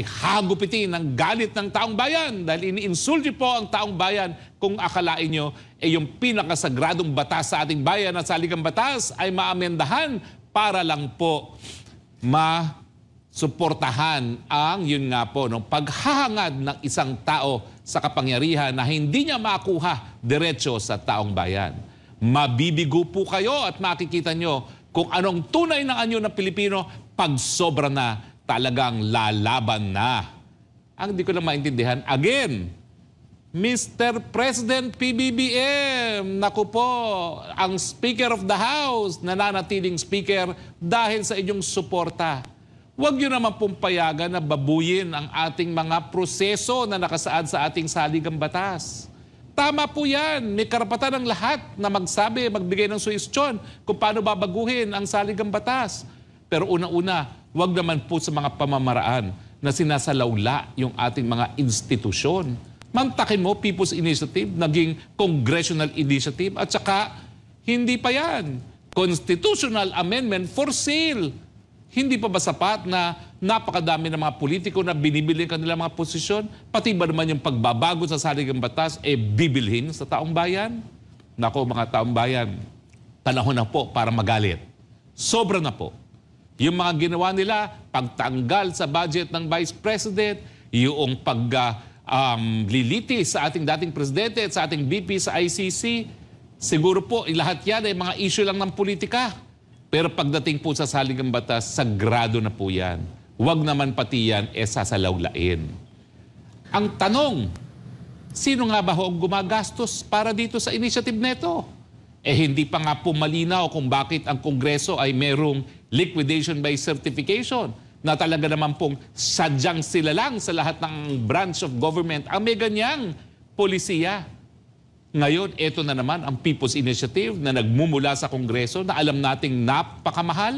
hagupitin ng galit ng taong bayan dahil iniinsulti po ang taong bayan kung akalain nyo ay eh, yung pinakasagradong batas sa ating bayan at saligang batas ay maamendahan para lang po masuportahan ang yun nga po no, paghahangad ng isang tao sa kapangyarihan na hindi niya makuha diretsyo sa taong bayan. Mabibigo po kayo at makikita nyo kung anong tunay na anyo ng Pilipino pag sobra na talagang lalaban na. Ang di ko lang maintindihan, again, Mr. President PBBM, naku po, ang Speaker of the House, nananatiling Speaker dahil sa inyong suporta. Huwag nyo naman pong payagan na babuyin ang ating mga proseso na nakasaad sa ating saligang batas. Tama po yan. May karapatan ng lahat na magsabi, magbigay ng suwestyon kung paano babaguhin ang saligang batas. Pero una-una, Huwag naman po sa mga pamamaraan na sinasalawla yung ating mga institusyon. Mantakin mo, People's Initiative, naging Congressional Initiative, at saka, hindi pa yan. Constitutional Amendment for sale. Hindi pa ba sapat na napakadami ng mga politiko na binibili ang kanilang mga posisyon? Pati ba naman yung pagbabago sa saligang batas, e eh, bibilhin sa taong bayan? Nako mga taong bayan, panahon na po para magalit. Sobra na po yung mga ginawa nila, pagtanggal sa budget ng Vice President, yung pag uh, um, sa ating dating presidente at sa ating VP sa ICC, siguro po eh, lahat yan ay mga issue lang ng politika. Pero pagdating po sa saligang batas, sagrado na po yan. Huwag naman pati yan e eh, sasalawlain. Ang tanong, sino nga ba ho ang gumagastos para dito sa initiative neto? Eh hindi pa nga pumalinaw kung bakit ang Kongreso ay merong liquidation by certification na talaga naman pong sadyang sila lang sa lahat ng branch of government ang may ganyang polisiya. Ngayon, ito na naman ang People's Initiative na nagmumula sa Kongreso na alam nating napakamahal.